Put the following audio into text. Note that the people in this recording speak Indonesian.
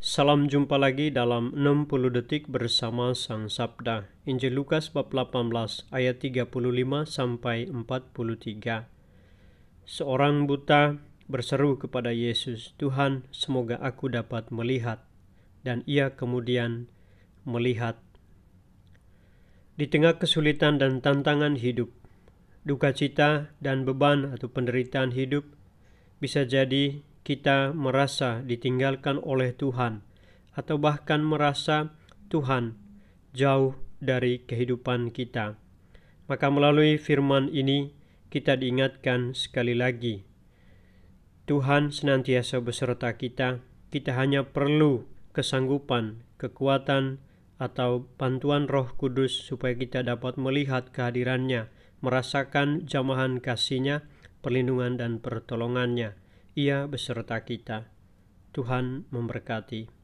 Salam jumpa lagi dalam 60 detik bersama Sang Sabda. Injil Lukas bab 18 ayat 35 sampai 43. Seorang buta berseru kepada Yesus, "Tuhan, semoga aku dapat melihat." Dan ia kemudian melihat. Di tengah kesulitan dan tantangan hidup, duka cita dan beban atau penderitaan hidup bisa jadi kita merasa ditinggalkan oleh Tuhan, atau bahkan merasa Tuhan jauh dari kehidupan kita. Maka melalui firman ini kita diingatkan sekali lagi. Tuhan senantiasa beserta kita, kita hanya perlu kesanggupan, kekuatan, atau bantuan roh kudus supaya kita dapat melihat kehadirannya, merasakan jamahan kasihnya, perlindungan dan pertolongannya. Ia beserta kita. Tuhan memberkati.